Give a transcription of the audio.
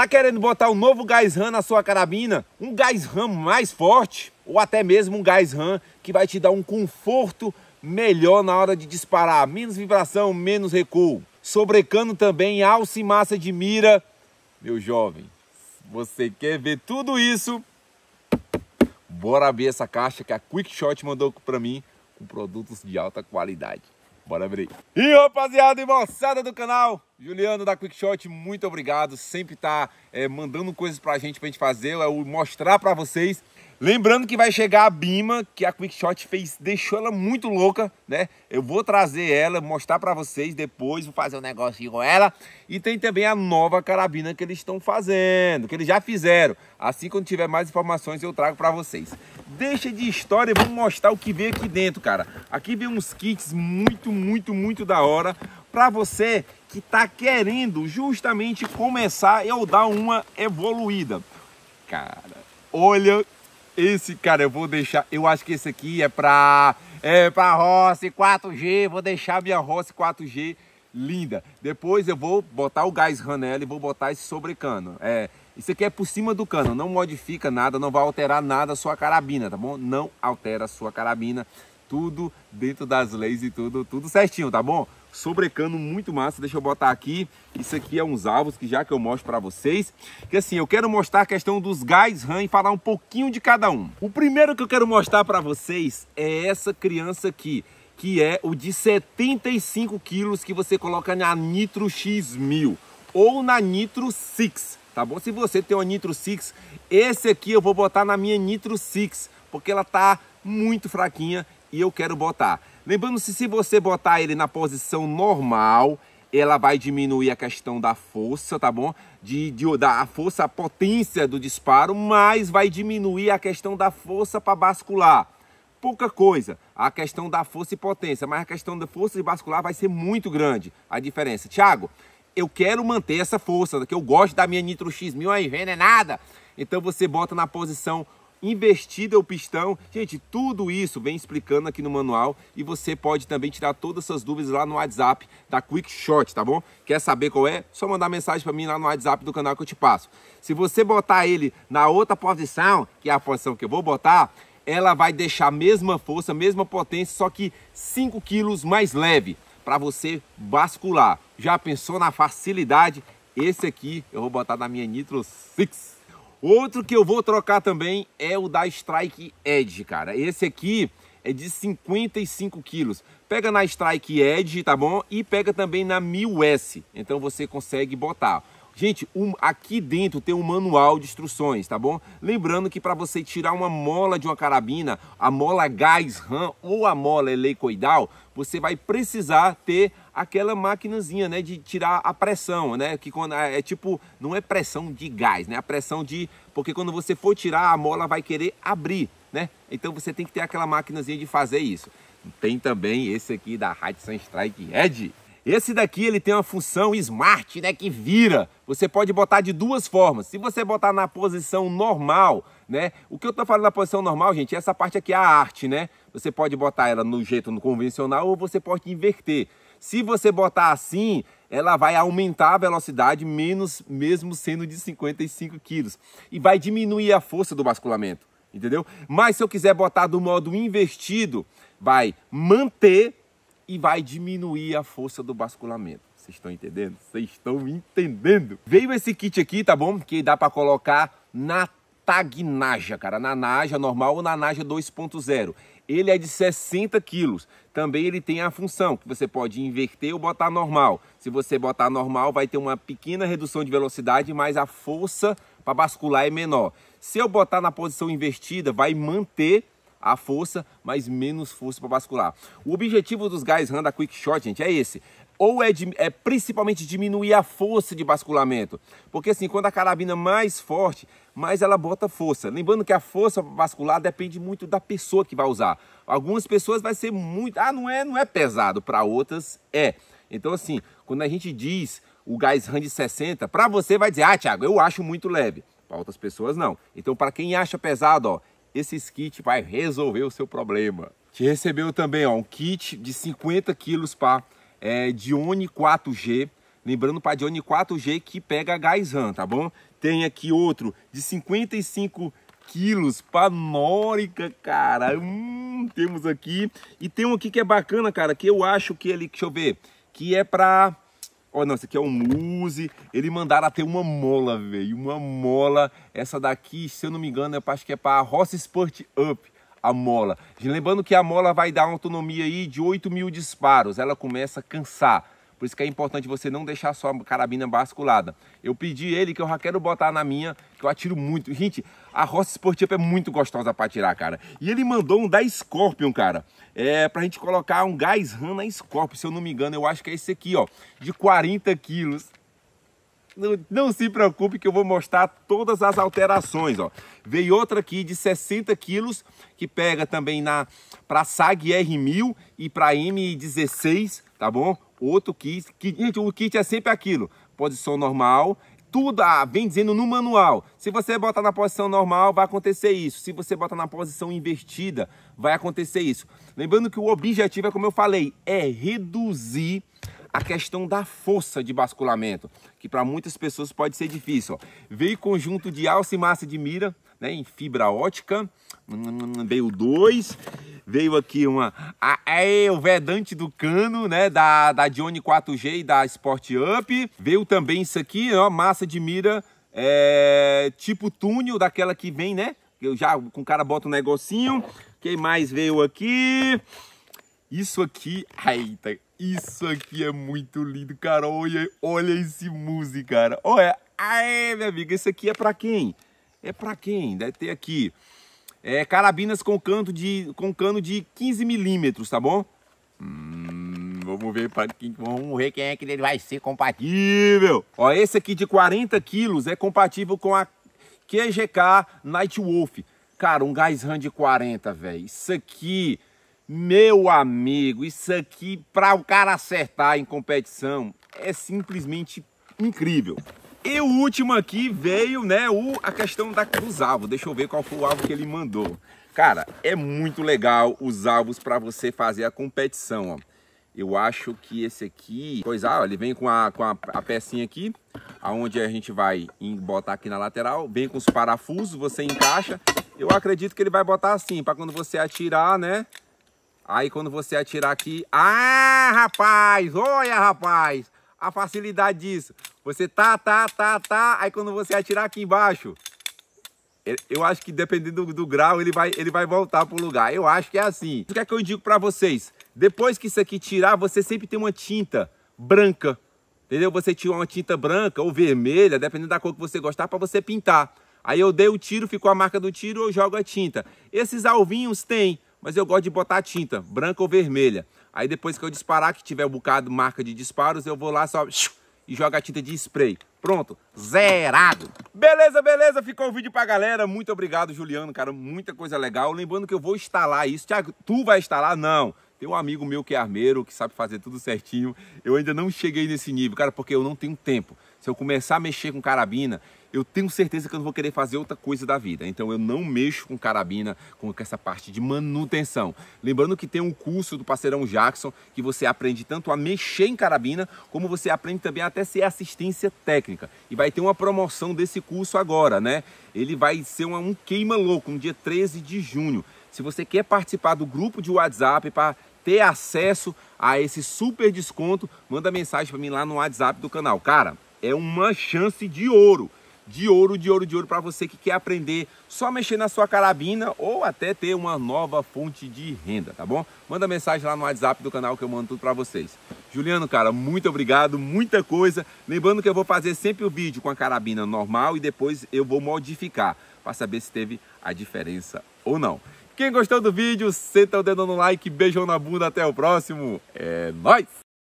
Tá querendo botar um novo gás RAM na sua carabina? Um gás RAM mais forte? Ou até mesmo um gás RAM que vai te dar um conforto melhor na hora de disparar? Menos vibração, menos recuo. Sobrecano também, alça e massa de mira. Meu jovem, você quer ver tudo isso? Bora abrir essa caixa que a Quickshot mandou para mim com produtos de alta qualidade. Bora abrir. E rapaziada e moçada do canal, Juliano da Quickshot, muito obrigado. Sempre tá é, mandando coisas pra gente, pra gente fazer, eu é mostrar pra vocês. Lembrando que vai chegar a Bima, que a Quickshot fez, deixou ela muito louca, né? Eu vou trazer ela, mostrar para vocês depois, vou fazer um negocinho com ela. E tem também a nova carabina que eles estão fazendo, que eles já fizeram. Assim, quando tiver mais informações, eu trago para vocês. Deixa de história e vamos mostrar o que vem aqui dentro, cara. Aqui vem uns kits muito, muito, muito da hora para você que tá querendo justamente começar e dar uma evoluída. Cara, olha esse cara eu vou deixar, eu acho que esse aqui é pra, é pra Rossi 4G, vou deixar minha Rossi 4G linda. Depois eu vou botar o gás ranela e vou botar esse sobrecano. É, isso aqui é por cima do cano, não modifica nada, não vai alterar nada a sua carabina, tá bom? Não altera a sua carabina, tudo dentro das leis e tudo, tudo certinho, tá bom? sobrecano muito massa. Deixa eu botar aqui. Isso aqui é uns alvos que já que eu mostro para vocês. Que assim, eu quero mostrar a questão dos gás RAM e falar um pouquinho de cada um. O primeiro que eu quero mostrar para vocês é essa criança aqui, que é o de 75 quilos que você coloca na Nitro X1000 ou na Nitro Six, tá bom? Se você tem uma Nitro Six, esse aqui eu vou botar na minha Nitro Six, porque ela tá muito fraquinha e eu quero botar. Lembrando-se, se você botar ele na posição normal, ela vai diminuir a questão da força, tá bom? De, de da a força, a potência do disparo, mas vai diminuir a questão da força para bascular. Pouca coisa, a questão da força e potência, mas a questão da força de bascular vai ser muito grande a diferença. Tiago, eu quero manter essa força, que eu gosto da minha Nitro X1000 aí, vendo é nada. Então você bota na posição investida o pistão. Gente, tudo isso vem explicando aqui no manual e você pode também tirar todas essas dúvidas lá no WhatsApp da Quick Shot, tá bom? Quer saber qual é? Só mandar mensagem para mim lá no WhatsApp do canal que eu te passo. Se você botar ele na outra posição, que é a posição que eu vou botar, ela vai deixar a mesma força, a mesma potência, só que 5 quilos mais leve para você bascular. Já pensou na facilidade? Esse aqui eu vou botar na minha Nitro 6. Outro que eu vou trocar também é o da Strike Edge, cara. Esse aqui é de 55 quilos. Pega na Strike Edge, tá bom? E pega também na 1000S. Então você consegue botar. Gente, um, aqui dentro tem um manual de instruções, tá bom? Lembrando que para você tirar uma mola de uma carabina, a mola gás RAM ou a mola helicoidal, você vai precisar ter aquela maquinazinha, né, de tirar a pressão, né, que quando é, é tipo, não é pressão de gás, né, a pressão de, porque quando você for tirar a mola vai querer abrir, né? Então você tem que ter aquela maquinazinha de fazer isso. Tem também esse aqui da Hudson Strike Edge, esse daqui ele tem uma função smart, né, que vira. Você pode botar de duas formas. Se você botar na posição normal, né? O que eu tô falando na posição normal, gente, é essa parte aqui é a arte, né? Você pode botar ela no jeito convencional ou você pode inverter. Se você botar assim, ela vai aumentar a velocidade menos mesmo sendo de 55 quilos e vai diminuir a força do basculamento, entendeu? Mas se eu quiser botar do modo invertido, vai manter e vai diminuir a força do basculamento. Vocês estão entendendo? Vocês estão entendendo? Veio esse kit aqui, tá bom? Que dá para colocar na tag Naja, cara, na Naja normal ou na Naja 2.0. Ele é de 60 quilos. Também ele tem a função que você pode inverter ou botar normal. Se você botar normal, vai ter uma pequena redução de velocidade, mas a força para bascular é menor. Se eu botar na posição invertida, vai manter a força, mas menos força para bascular. O objetivo dos guys RAM da Quick Shot, gente, é esse. Ou é, é principalmente diminuir a força de basculamento. Porque assim, quando a carabina é mais forte, mais ela bota força. Lembrando que a força para bascular depende muito da pessoa que vai usar. Algumas pessoas vai ser muito... Ah, não é, não é pesado. Para outras, é. Então assim, quando a gente diz o gás RAM de 60, para você vai dizer, ah, Thiago, eu acho muito leve. Para outras pessoas, não. Então, para quem acha pesado, ó, esses kits vai resolver o seu problema. Te recebeu também ó, um kit de 50 quilos para é, Dione 4G. Lembrando para Dione 4G que pega gás RAM, tá bom? Tem aqui outro de 55 quilos panórica, cara. Hum, temos aqui. E tem um aqui que é bacana, cara, que eu acho que ele, deixa eu ver, que é para Olha, não, esse aqui é um muse. Ele mandaram até uma mola, velho. Uma mola. Essa daqui, se eu não me engano, eu acho que é para a Ross Sport Up, a mola. Lembrando que a mola vai dar uma autonomia aí de 8 mil disparos. Ela começa a cansar. Por isso que é importante você não deixar sua carabina basculada. Eu pedi ele que eu já quero botar na minha, que eu atiro muito. Gente, a roça esportiva é muito gostosa para atirar, cara. E ele mandou um da Scorpion, cara é, para a gente colocar um gás na Scorpio, se eu não me engano, eu acho que é esse aqui, ó, de 40 quilos. Não, não, se preocupe que eu vou mostrar todas as alterações, ó. Veio outra aqui de 60 quilos, que pega também na para SAG R1000 e para M16, tá bom? Outro kit, que, gente, o kit é sempre aquilo, posição normal, tudo ah, vem dizendo no manual. Se você botar na posição normal, vai acontecer isso. Se você botar na posição invertida, vai acontecer isso. Lembrando que o objetivo é como eu falei, é reduzir a questão da força de basculamento, que para muitas pessoas pode ser difícil. Ó. Veio conjunto de alça e massa de mira, né, em fibra ótica, hum, veio dois Veio aqui uma. A, é o Vedante do Cano, né? Da, da Johnny 4G e da Sport Up. Veio também isso aqui, ó, massa de mira. É, tipo túnel, daquela que vem, né? Eu já com o cara bota um negocinho. Quem mais veio aqui? Isso aqui. Eita, isso aqui é muito lindo, cara. Olha, olha esse muse, cara. Olha. Aê, minha amiga, isso aqui é pra quem? É pra quem? Deve ter aqui é, carabinas com, canto de, com cano de 15 milímetros, tá bom? Hum, vamos ver para quem, vamos ver quem é que ele vai ser compatível. Ó, esse aqui de 40 quilos é compatível com a QGK Nightwolf. Cara, um gás RAM de 40, velho. Isso aqui, meu amigo, isso aqui para o cara acertar em competição é simplesmente incrível. E o último aqui veio, né, o, a questão da, dos alvos. Deixa eu ver qual foi o alvo que ele mandou. Cara, é muito legal os alvos para você fazer a competição, ó. Eu acho que esse aqui... Pois ah, ó, ele vem com, a, com a, a pecinha aqui, aonde a gente vai botar aqui na lateral. Vem com os parafusos, você encaixa. Eu acredito que ele vai botar assim, para quando você atirar, né? Aí quando você atirar aqui... Ah, rapaz! Olha, rapaz! A facilidade disso. Você tá, tá, tá, tá. Aí quando você atirar aqui embaixo, eu acho que dependendo do, do, grau, ele vai, ele vai voltar pro lugar. Eu acho que é assim. O que é que eu indico para vocês? Depois que isso aqui tirar, você sempre tem uma tinta branca. Entendeu? Você tira uma tinta branca ou vermelha, dependendo da cor que você gostar, para você pintar. Aí eu dei o tiro, ficou a marca do tiro, eu jogo a tinta. Esses alvinhos tem, mas eu gosto de botar tinta, branca ou vermelha. Aí depois que eu disparar, que tiver um bocado marca de disparos, eu vou lá só e joga a tinta de spray. Pronto, zerado. Beleza, beleza, ficou o vídeo pra galera. Muito obrigado, Juliano, cara, muita coisa legal. Lembrando que eu vou instalar isso. Tiago, tu vai instalar? Não. Tem um amigo meu que é armeiro, que sabe fazer tudo certinho. Eu ainda não cheguei nesse nível, cara, porque eu não tenho tempo. Se eu começar a mexer com carabina, eu tenho certeza que eu não vou querer fazer outra coisa da vida. Então eu não mexo com carabina, com essa parte de manutenção. Lembrando que tem um curso do parceirão Jackson que você aprende tanto a mexer em carabina, como você aprende também até ser assistência técnica. E vai ter uma promoção desse curso agora, né? Ele vai ser um, um queima louco no dia 13 de junho. Se você quer participar do grupo de WhatsApp para ter acesso a esse super desconto, manda mensagem para mim lá no WhatsApp do canal. Cara, é uma chance de ouro de ouro, de ouro, de ouro para você que quer aprender só mexer na sua carabina ou até ter uma nova fonte de renda, tá bom? Manda mensagem lá no WhatsApp do canal que eu mando tudo para vocês. Juliano, cara, muito obrigado, muita coisa. Lembrando que eu vou fazer sempre o vídeo com a carabina normal e depois eu vou modificar para saber se teve a diferença ou não. Quem gostou do vídeo, senta o dedo no like, beijão na bunda, até o próximo. É nóis!